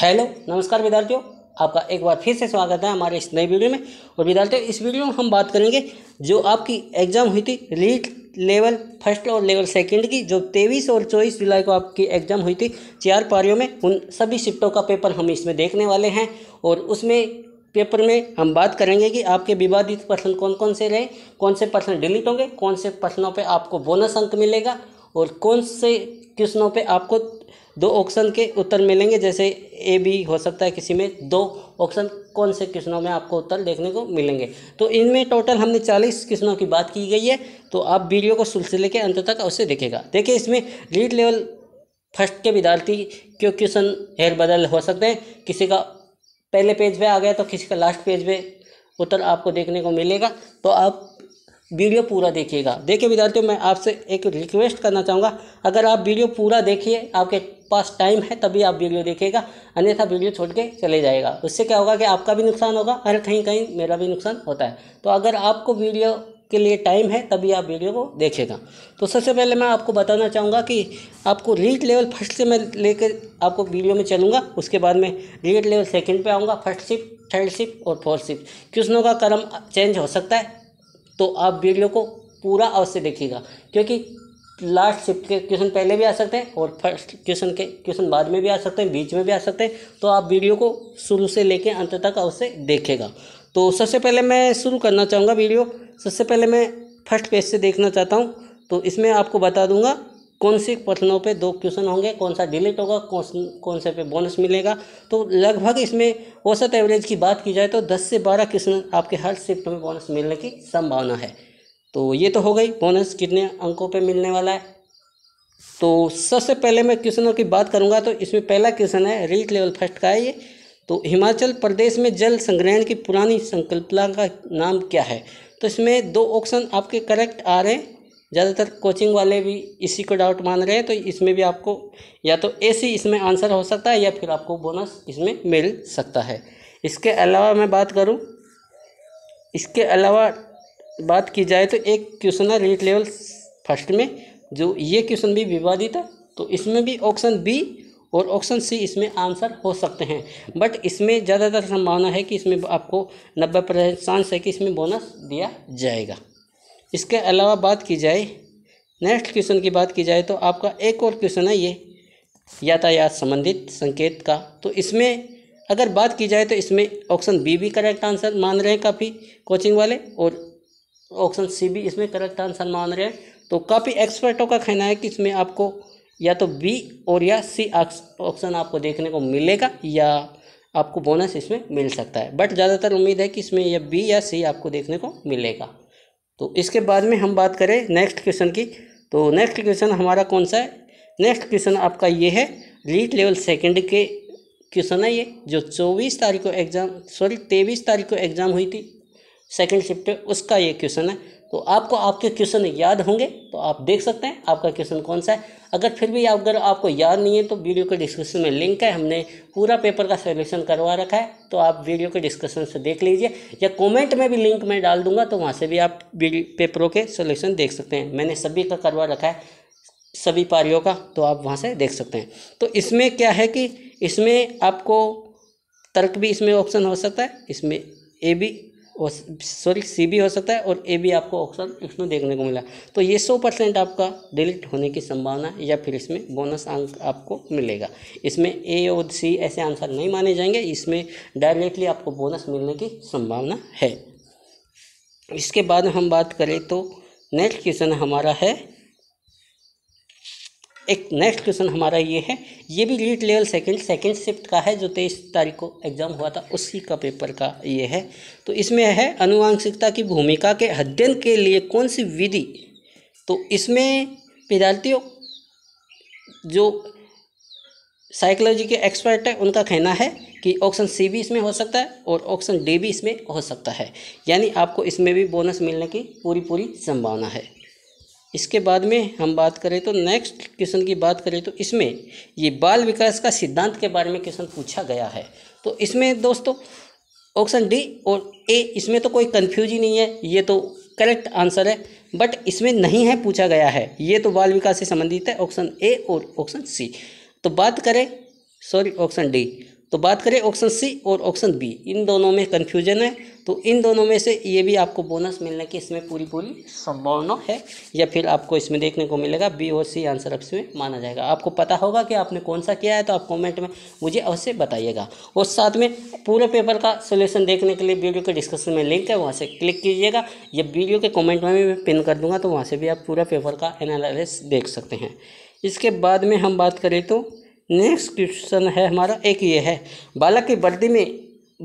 hello नमस्कार विद्यार्थियों आपका एक बार फिर से स्वागत है हमारे इस नए वीडियो में और विद्यार्थियों इस वीडियो में हम बात करेंगे जो आपकी एग्ज़ाम हुई थी रीट लेवल फर्स्ट और लेवल सेकंड की जो तेईस और चौबीस जुलाई को आपकी एग्ज़ाम हुई थी चार पारियों में उन सभी शिफ्टों का पेपर हम इसमें देखने वाले हैं और उसमें पेपर में हम बात करेंगे कि आपके विवादित प्रश्न कौन कौन से रहे कौन से प्रश्न डिलीट होंगे कौन से प्रश्नों पर आपको बोनस अंक मिलेगा और कौन से क्वेश्चनों पे आपको दो ऑप्शन के उत्तर मिलेंगे जैसे ए बी हो सकता है किसी में दो ऑप्शन कौन से क्वेश्चनों में आपको उत्तर देखने को मिलेंगे तो इनमें टोटल हमने चालीस क्वेश्चनों की बात की गई है तो आप वीडियो को शुरू से लेकर अंत तक अवश्य देखेगा देखिए इसमें लीड लेवल फर्स्ट के विद्यार्थी के क्वेश्चन हेर बदल हो सकते हैं किसी का पहले पेज पे आ गया तो किसी का लास्ट पेज पे उत्तर आपको देखने को मिलेगा तो आप वीडियो पूरा देखिएगा देखिए विद्यार्थियों मैं आपसे एक रिक्वेस्ट करना चाहूँगा अगर आप वीडियो पूरा देखिए आपके पास टाइम है तभी आप वीडियो देखिएगा अन्यथा वीडियो छोड़ के चले जाएगा उससे क्या होगा कि आपका भी नुकसान होगा और कहीं कहीं मेरा भी नुकसान होता है तो अगर आपको वीडियो के लिए टाइम है तभी आप वीडियो को देखेगा तो सबसे पहले मैं आपको बताना चाहूँगा कि आपको रीट लेवल फर्स्ट से मैं लेकर आपको वीडियो में चलूँगा उसके बाद में रीट लेवल सेकंड पे आऊँगा फर्स्ट शिफ्ट थर्ड शिफ्ट और फोर्थ शिफ्ट क्वेश्चनों का क्रम चेंज हो सकता है तो आप वीडियो को पूरा अवश्य देखिएगा क्योंकि लास्ट शिफ्ट के क्वेश्चन पहले भी आ सकते हैं और फर्स्ट क्वेश्चन के क्वेश्चन बाद में भी आ सकते हैं बीच में भी आ सकते हैं तो आप वीडियो को शुरू से लेकर अंत तक अवश्य देखेगा तो सबसे पहले मैं शुरू करना चाहूँगा वीडियो सबसे पहले मैं फर्स्ट पेज से देखना चाहता हूँ तो इसमें आपको बता दूँगा कौन से प्रश्नों पे दो क्वेश्चन होंगे कौन सा डिलीट होगा कौन कौन से पे बोनस मिलेगा तो लगभग इसमें औसत एवरेज की बात की जाए तो 10 से 12 क्वेश्चन आपके हर शिफ्ट में बोनस मिलने की संभावना है तो ये तो हो गई बोनस कितने अंकों पे मिलने वाला है तो सबसे पहले मैं क्वेश्चनों की बात करूँगा तो इसमें पहला क्वेश्चन है रीट लेवल फर्स्ट का है ये तो हिमाचल प्रदेश में जल संग्रहण की पुरानी संकल्पना का नाम क्या है तो इसमें दो ऑप्शन आपके करेक्ट आ रहे हैं ज़्यादातर कोचिंग वाले भी इसी को डाउट मान रहे हैं तो इसमें भी आपको या तो ए सी इसमें आंसर हो सकता है या फिर आपको बोनस इसमें मिल सकता है इसके अलावा मैं बात करूँ इसके अलावा बात की जाए तो एक क्वेश्चन है रीट लेवल फर्स्ट में जो ये क्वेश्चन भी विवादित है तो इसमें भी ऑप्शन बी और ऑप्शन सी इसमें आंसर हो सकते हैं बट इसमें ज़्यादातर संभावना है कि इसमें आपको नब्बे परसेंट चांस है कि इसमें बोनस दिया जाएगा इसके अलावा बात की जाए नेक्स्ट क्वेश्चन की बात की जाए तो आपका एक और क्वेश्चन है ये यातायात संबंधित संकेत का तो इसमें अगर बात की जाए तो इसमें ऑप्शन बी भी करेक्ट आंसर मान रहे हैं काफ़ी कोचिंग वाले और ऑप्शन सी भी इसमें करेक्ट आंसर मान रहे हैं तो काफ़ी एक्सपर्टों का कहना है कि इसमें आपको या तो बी और या सी ऑप्शन आपको देखने को मिलेगा या आपको बोनस इसमें मिल सकता है बट ज़्यादातर उम्मीद है कि इसमें यह बी या सी आपको देखने को मिलेगा तो इसके बाद में हम बात करें नेक्स्ट क्वेश्चन की तो नेक्स्ट क्वेश्चन हमारा कौन सा है नेक्स्ट क्वेश्चन आपका ये है रीट लेवल सेकंड के क्वेश्चन है ये जो चौबीस तारीख को एग्ज़ाम सॉरी तेईस तारीख को एग्ज़ाम हुई थी सेकंड शिफ्ट उसका ये क्वेश्चन है तो आपको आपके क्वेश्चन याद होंगे तो आप देख सकते हैं आपका क्वेश्चन कौन सा है अगर फिर भी अगर आपको याद नहीं है तो वीडियो के डिस्क्रिप्शन में लिंक है हमने पूरा पेपर का सोल्यूशन करवा रखा है तो आप वीडियो के डिस्क्रिप्शन से देख लीजिए या कमेंट में भी लिंक मैं डाल दूंगा तो वहाँ से भी आप पेपरों के सोल्यूशन देख सकते हैं मैंने सभी का करवा रखा है सभी पारियों का तो आप वहाँ से देख सकते हैं तो इसमें क्या है कि इसमें आपको तर्क भी इसमें ऑप्शन हो सकता है इसमें ए भी सॉरी सी भी हो सकता है और ए भी आपको ऑप्शन इसमें देखने को मिला तो ये सौ परसेंट आपका डिलीट होने की संभावना या फिर इसमें बोनस अंक आपको मिलेगा इसमें ए और सी ऐसे आंसर नहीं माने जाएंगे इसमें डायरेक्टली आपको बोनस मिलने की संभावना है इसके बाद हम बात करें तो नेक्स्ट क्वेश्चन हमारा है एक नेक्स्ट क्वेश्चन हमारा ये है ये भी REET level second second shift का है जो तेईस तारीख को एग्ज़ाम हुआ था उसी का पेपर का ये है तो इसमें है अनुवांशिकता की भूमिका के अध्ययन के लिए कौन सी विधि तो इसमें विद्यार्थियों जो साइकोलॉजी के एक्सपर्ट है उनका कहना है कि ऑप्शन सी भी इसमें हो सकता है और ऑप्शन डी भी इसमें हो सकता है यानी आपको इसमें भी बोनस मिलने की पूरी पूरी संभावना है इसके बाद में हम बात करें तो नेक्स्ट क्वेश्चन की बात करें तो इसमें ये बाल विकास का सिद्धांत के बारे में क्वेश्चन पूछा गया है तो इसमें दोस्तों ऑप्शन डी और ए इसमें तो कोई कन्फ्यूज ही नहीं है ये तो करेक्ट आंसर है बट इसमें नहीं है पूछा गया है ये तो बाल विकास से संबंधित है ऑप्शन ए और ऑप्शन सी तो बात करें सॉरी ऑप्शन डी तो बात करें ऑप्शन सी और ऑप्शन बी इन दोनों में कन्फ्यूजन है तो इन दोनों में से ये भी आपको बोनस मिलने की इसमें पूरी पूरी संभावना है या फिर आपको इसमें देखने को मिलेगा बी और सी आंसर इसमें माना जाएगा आपको पता होगा कि आपने कौन सा किया है तो आप कमेंट में मुझे अवश्य बताइएगा और साथ में पूरे पेपर का सोल्यूशन देखने के लिए वीडियो के डिस्कशन में लिंक है वहाँ से क्लिक कीजिएगा या वीडियो के कॉमेंट में मैं पिन कर दूँगा तो वहाँ से भी आप पूरा पेपर का एनालिस देख सकते हैं इसके बाद में हम बात करें तो नेक्स्ट क्वेश्चन है हमारा एक ये है बालक की वर्दी में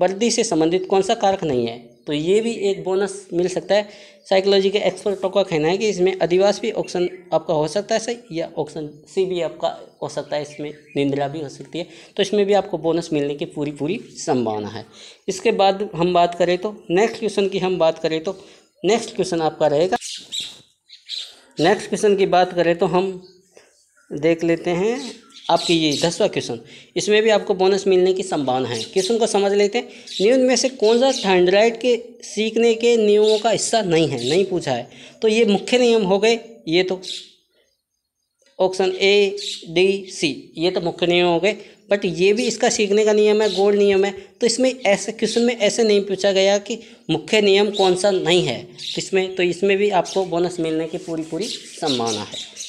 वर्दी से संबंधित कौन सा कारक नहीं है तो ये भी एक बोनस मिल सकता है साइकोलॉजी के एक्सपर्टों का कहना है कि इसमें अधिवास भी ऑप्शन आपका हो सकता है सही या ऑप्शन सी भी आपका हो सकता है इसमें निंद्रा भी हो सकती है तो इसमें भी आपको बोनस मिलने की पूरी पूरी संभावना है इसके बाद हम बात करें तो नेक्स्ट क्वेश्चन की हम बात करें तो नेक्स्ट क्वेश्चन आपका रहेगा नेक्स्ट क्वेश्चन की बात करें तो हम देख लेते हैं आपके ये दसवा क्वेश्चन इसमें भी आपको बोनस मिलने की संभावना है क्वेश्चन को समझ लेते हैं न्यून में से कौन सा थंड्राइड के सीखने के नियमों का हिस्सा नहीं है नहीं पूछा है तो ये मुख्य नियम हो गए ये तो ऑप्शन ए डी सी ये तो मुख्य नियम हो गए बट ये भी इसका सीखने का नियम है गोल्ड नियम है तो इसमें ऐसे क्वेश्चन में ऐसे नहीं पूछा गया कि मुख्य नियम कौन सा नहीं है इसमें तो इसमें भी आपको बोनस मिलने की पूरी पूरी संभावना है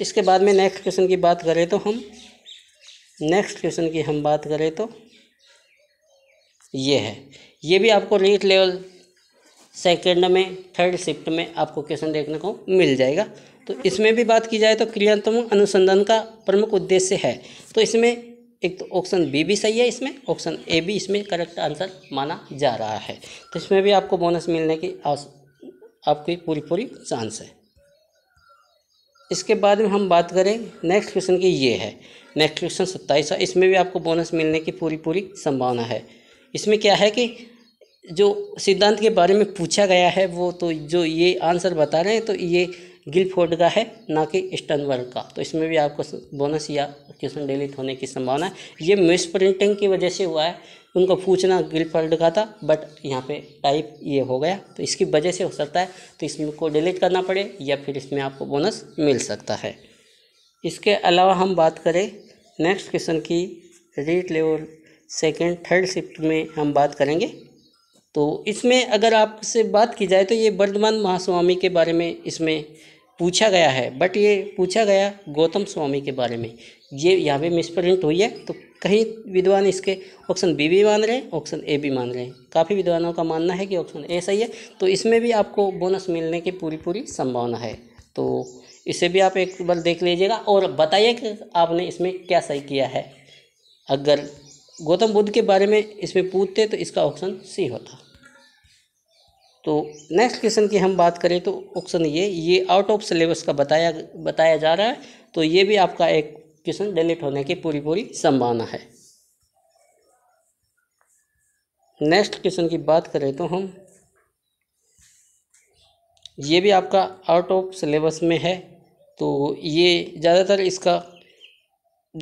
इसके बाद में नेक्स्ट क्वेश्चन की बात करें तो हम नेक्स्ट क्वेश्चन की हम बात करें तो ये है ये भी आपको नीट लेवल सेकेंड में थर्ड शिफ्ट में आपको क्वेश्चन देखने को मिल जाएगा तो इसमें भी बात की जाए तो क्रियात्मक अनुसंधान का प्रमुख उद्देश्य है तो इसमें एक तो ऑप्शन बी भी सही है इसमें ऑप्शन ए भी इसमें करेक्ट आंसर माना जा रहा है तो इसमें भी आपको बोनस मिलने की आपकी पूरी पूरी चांस है इसके बाद में हम बात करें नेक्स्ट क्वेश्चन की ये है नेक्स्ट क्वेश्चन सत्ताईस है इसमें भी आपको बोनस मिलने की पूरी पूरी संभावना है इसमें क्या है कि जो सिद्धांत के बारे में पूछा गया है वो तो जो ये आंसर बता रहे हैं तो ये गिलफोर्ड का है ना कि स्टनबर्ग का तो इसमें भी आपको बोनस या क्वेश्चन डिलीट होने की संभावना है ये मिस प्रिंटिंग की वजह से हुआ है उनको पूछना गिलफोर्ड का था बट यहाँ पे टाइप ये हो गया तो इसकी वजह से हो सकता है तो इसमें को डिलीट करना पड़े या फिर इसमें आपको बोनस मिल सकता है इसके अलावा हम बात करें नेक्स्ट क्वेश्चन की REET level second third shift में हम बात करेंगे तो इसमें अगर आपसे बात की जाए तो ये वर्धमान महास्वामी के बारे में इसमें पूछा गया है बट ये पूछा गया गौतम स्वामी के बारे में ये यहाँ पे मिसप्रिंट हुई है तो कहीं विद्वान इसके ऑप्शन बी भी मान रहे हैं ऑप्शन ए भी मान रहे हैं काफ़ी विद्वानों का मानना है कि ऑप्शन ए सही है तो इसमें भी आपको बोनस मिलने की पूरी पूरी संभावना है तो इसे भी आप एक बार देख लीजिएगा और बताइए कि आपने इसमें क्या सही किया है अगर गौतम बुद्ध के बारे में इसमें पूछते तो इसका ऑप्शन सी होता तो नेक्स्ट क्वेश्चन की हम बात करें तो ऑप्शन ये ये आउट ऑफ सिलेबस का बताया बताया जा रहा है तो ये भी आपका एक क्वेश्चन डिलीट होने की पूरी पूरी संभावना है नेक्स्ट क्वेश्चन की बात करें तो हम ये भी आपका आउट ऑफ सिलेबस में है तो ये ज़्यादातर इसका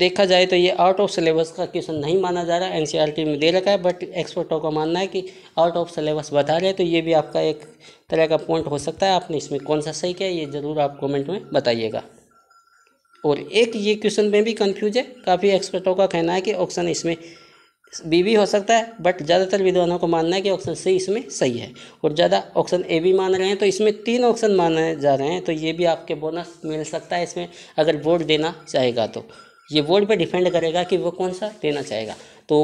देखा जाए तो ये आउट ऑफ सिलेबस का क्वेश्चन नहीं माना जा रहा है एन में दे रखा है बट एक्सपर्टों का मानना है कि आउट ऑफ सिलेबस बता रहे हैं तो ये भी आपका एक तरह का पॉइंट हो सकता है आपने इसमें कौन सा सही किया ये ज़रूर आप कमेंट में बताइएगा और एक ये क्वेश्चन में भी कन्फ्यूज है काफ़ी एक्सपर्टों का कहना है कि ऑप्शन इसमें बी भी हो सकता है बट ज़्यादातर विद्वानों को मानना है कि ऑप्शन सी इसमें सही है और ज़्यादा ऑप्शन ए भी मान रहे हैं तो इसमें तीन ऑप्शन माने जा रहे हैं तो ये भी आपके बोनस मिल सकता है इसमें अगर वोट देना चाहेगा तो ये बोर्ड पे डिपेंड करेगा कि वो कौन सा लेना चाहेगा तो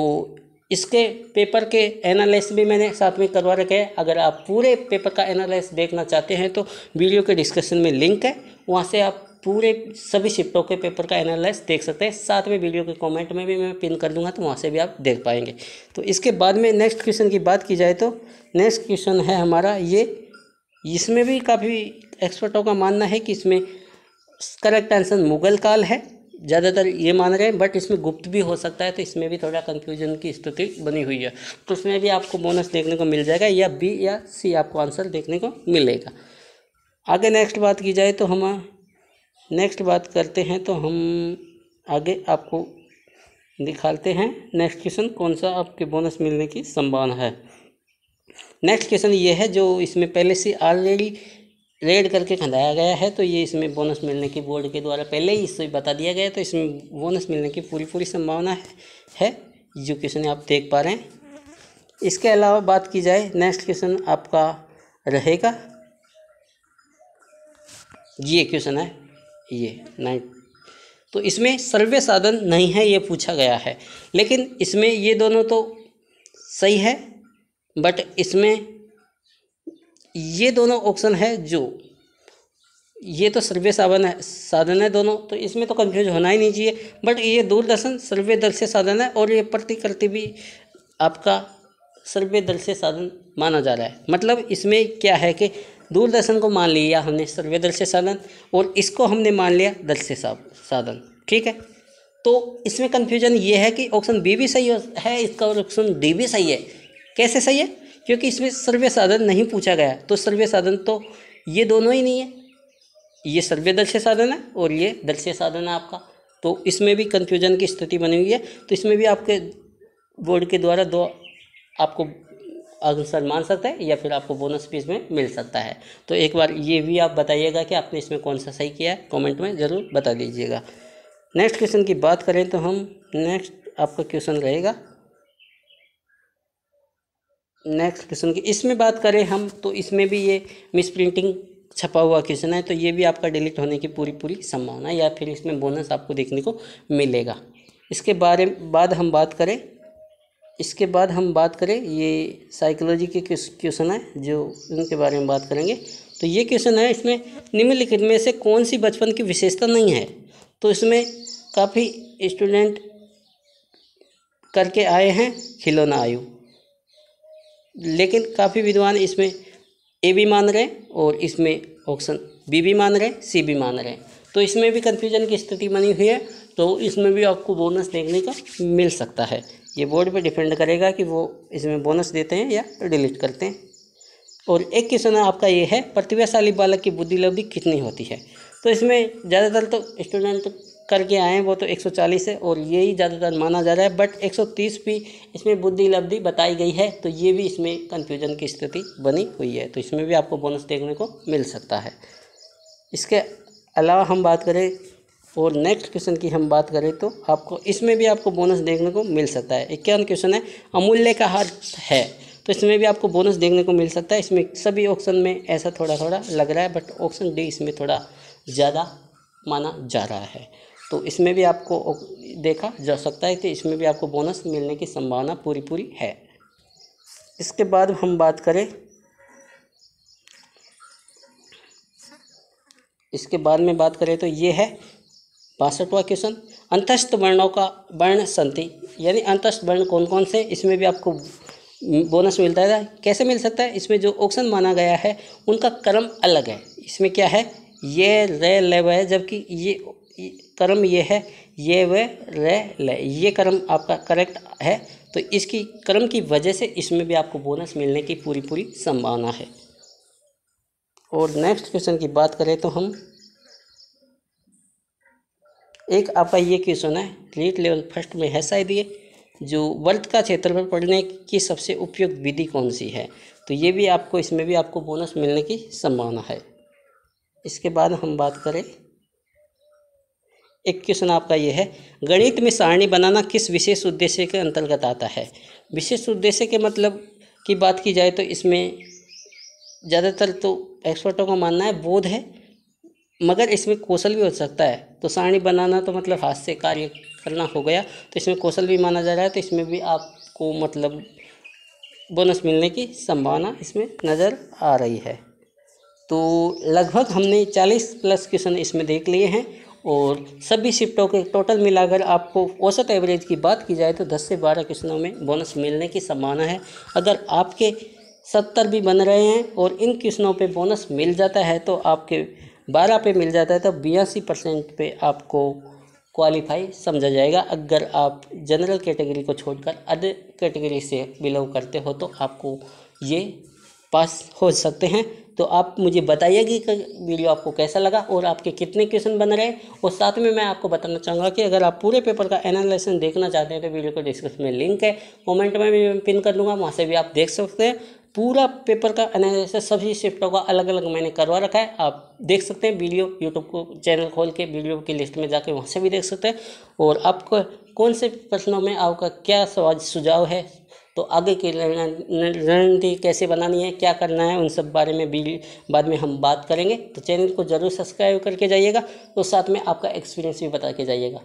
इसके पेपर के एनालिस भी मैंने साथ में करवा रखे हैं अगर आप पूरे पेपर का एनालिस देखना चाहते हैं तो वीडियो के डिस्क्रिप्शन में लिंक है वहाँ से आप पूरे सभी शिफ्टों के पेपर का एनालिस देख सकते हैं साथ में वीडियो के कमेंट में भी मैं पिन कर दूंगा तो वहाँ से भी आप देख पाएंगे तो इसके बाद में नेक्स्ट क्वेश्चन की बात की जाए तो नेक्स्ट क्वेश्चन है हमारा ये इसमें भी काफ़ी एक्सपर्टों का मानना है कि इसमें करेक्ट आंसर मुगल काल है ज़्यादातर ये मान रहे हैं बट इसमें गुप्त भी हो सकता है तो इसमें भी थोड़ा कन्फ्यूजन की स्थिति बनी हुई है तो उसमें भी आपको बोनस देखने को मिल जाएगा या बी या सी आपको आंसर देखने को मिलेगा आगे नेक्स्ट बात की जाए तो हम नेक्स्ट बात करते हैं तो हम आगे आपको दिखाते हैं नेक्स्ट क्वेश्चन कौन सा आपके बोनस मिलने की संभावना है नेक्स्ट क्वेश्चन ये है जो इसमें पहले से ऑलरेडी रेड करके खंदाया गया है तो ये इसमें बोनस मिलने की बोर्ड के द्वारा पहले ही इससे बता दिया गया तो इसमें बोनस मिलने की पूरी पूरी संभावना है है जो क्वेश्चन आप देख पा रहे हैं इसके अलावा बात की जाए नेक्स्ट क्वेश्चन आपका रहेगा ये क्वेश्चन है ये नाइन तो इसमें सर्वे साधन नहीं है ये पूछा गया है लेकिन इसमें ये दोनों तो सही है बट इसमें ये दोनों ऑप्शन है जो ये तो सर्वे साधन है साधन है दोनों तो इसमें तो कंफ्यूज होना ही नहीं चाहिए बट ये दूरदर्शन सर्वे दल से साधन है और ये प्रतिकृति भी आपका सर्वे दल से साधन माना जा रहा है मतलब इसमें क्या है कि दूरदर्शन को मान लिया हमने सर्वे दल से साधन और इसको हमने मान लिया दल से साधन ठीक है तो इसमें कन्फ्यूजन ये है कि ऑप्शन बी भी सही है इसका और ऑप्शन डी भी सही है कैसे सही है क्योंकि इसमें सर्वे साधन नहीं पूछा गया तो सर्वे साधन तो ये दोनों ही नहीं है ये सर्वे दल से साधन है और ये दल से साधन है आपका तो इसमें भी कन्फ्यूजन की स्थिति बनी हुई है तो इसमें भी आपके बोर्ड के द्वारा दो आपको आंसर मान सकता है या फिर आपको बोनस भी इसमें मिल सकता है तो एक बार ये भी आप बताइएगा कि आपने इसमें कौन सा सही किया है कॉमेंट में ज़रूर बता दीजिएगा नेक्स्ट क्वेश्चन की बात करें तो हम नेक्स्ट आपका क्वेश्चन रहेगा नेक्स्ट क्वेश्चन की इसमें बात करें हम तो इसमें भी ये मिस प्रिंटिंग छपा हुआ क्वेश्चन है तो ये भी आपका डिलीट होने की पूरी पूरी संभावना है या फिर इसमें बोनस आपको देखने को मिलेगा इसके बारे बाद हम बात करें इसके बाद हम बात करें ये साइकोलॉजी के क्वेश्चन है जो उनके बारे में बात करेंगे तो ये क्वेश्चन है इसमें निम्नलिखित में से कौन सी बचपन की विशेषता नहीं है तो इसमें काफ़ी स्टूडेंट करके आए हैं खिलौना आयु लेकिन काफ़ी विद्वान इसमें ए भी मान रहे हैं और इसमें ऑप्शन बी भी मान रहे हैं सी भी मान रहे हैं तो इसमें भी कन्फ्यूजन की स्थिति बनी हुई है तो इसमें भी आपको बोनस देखने का मिल सकता है ये बोर्ड पे डिपेंड करेगा कि वो इसमें बोनस देते हैं या डिलीट करते हैं और एक क्वेश्चन आपका ये है प्रतिभाशाली बालक की बुद्धि लब्धि कितनी होती है तो इसमें ज़्यादातर तो स्टूडेंट करके आए हैं वो तो 140 है और यही ज़्यादातर माना जा रहा है बट 130 भी इसमें बुद्धि लब्धि बताई गई है तो ये भी इसमें कन्फ्यूजन की स्थिति बनी हुई है तो इसमें भी आपको बोनस देखने को मिल सकता है इसके अलावा हम बात करें और नेक्स्ट क्वेश्चन की हम बात करें तो आपको इसमें भी आपको बोनस देखने को मिल सकता है इक्यावन क्वेश्चन है अमूल्य का अर्थ है तो इसमें भी आपको बोनस देखने को मिल सकता है इसमें सभी ऑप्शन में ऐसा थोड़ा थोड़ा लग रहा है बट ऑप्शन डी इसमें थोड़ा ज़्यादा माना जा रहा है तो इसमें भी आपको देखा जा सकता है कि इसमें भी आपको बोनस मिलने की संभावना पूरी पूरी है इसके बाद हम बात करें इसके बाद में बात करें तो ये है बासठवा क्वेश्चन अंतस्थ वर्णों का वर्ण संति यानी अंतस्थ वर्ण कौन कौन से इसमें भी आपको बोनस मिलता है कैसे मिल सकता है इसमें जो ऑप्शन माना गया है उनका क्रम अलग है इसमें क्या है ये रे लेव है जबकि ये, ये कर्म ये है ये वे रे ले ये कर्म आपका करेक्ट है तो इसकी कर्म की वजह से इसमें भी आपको बोनस मिलने की पूरी पूरी संभावना है और नेक्स्ट क्वेश्चन की बात करें तो हम एक आपका ये क्वेश्चन है लीट लेवल फर्स्ट में है शायद ये जो वर्त का क्षेत्रफल पढ़ने की सबसे उपयुक्त विधि कौन सी है तो ये भी आपको इसमें भी आपको बोनस मिलने की संभावना है इसके बाद हम बात करें एक क्वेश्चन आपका ये है गणित में सारणी बनाना किस विशेष उद्देश्य के अंतर्गत आता है विशेष उद्देश्य के मतलब की बात की जाए तो इसमें ज़्यादातर तो एक्सपर्टों का मानना है बोध है मगर इसमें कौशल भी हो सकता है तो सारणी बनाना तो मतलब हाथ से कार्य करना हो गया तो इसमें कौशल भी माना जा रहा है तो इसमें भी आपको मतलब बोनस मिलने की संभावना इसमें नज़र आ रही है तो लगभग हमने 40 प्लस क्वेश्चन इसमें देख लिए हैं और सभी शिफ्टों के टोटल मिलाकर आपको औसत एवरेज की बात की जाए तो 10 से 12 क्वेश्चनों में बोनस मिलने की संभावना है अगर आपके सत्तर भी बन रहे हैं और इन क्वेश्चनों पे बोनस मिल जाता है तो आपके बारह पे मिल जाता है तो बयासी परसेंट पर आपको क्वालिफाई समझा जाएगा अगर आप जनरल कैटेगरी को छोड़कर अदर कैटेगरी से बिलोंग करते हो तो आपको ये पास हो सकते हैं तो आप मुझे बताइएगी कि वीडियो आपको कैसा लगा और आपके कितने क्वेश्चन बन रहे और साथ में मैं आपको बताना चाहूँगा कि अगर आप पूरे पेपर का एनालिसिस देखना चाहते हैं तो वीडियो को डिस्क्रिप्शन में लिंक है कॉमेंट में भी मैं पिन कर लूँगा वहाँ से भी आप देख सकते हैं पूरा पेपर का एनालिसिस सभी शिफ्टों का अलग अलग मैंने करवा रखा है आप देख सकते हैं वीडियो यूट्यूब को चैनल खोल के वीडियो की लिस्ट में जाके वहाँ से भी देख सकते हैं और आपको कौन से प्रश्नों में आपका क्या सवाल सुझाव है तो आगे की रणनीति कैसे बनानी है क्या करना है उन सब बारे में भी बाद में हम बात करेंगे तो चैनल को ज़रूर सब्सक्राइब करके जाइएगा और साथ में आपका एक्सपीरियंस भी बता के जाइएगा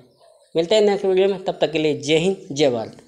मिलते हैं नेक्स्ट वीडियो में तब तक के लिए जय हिंद जय भारत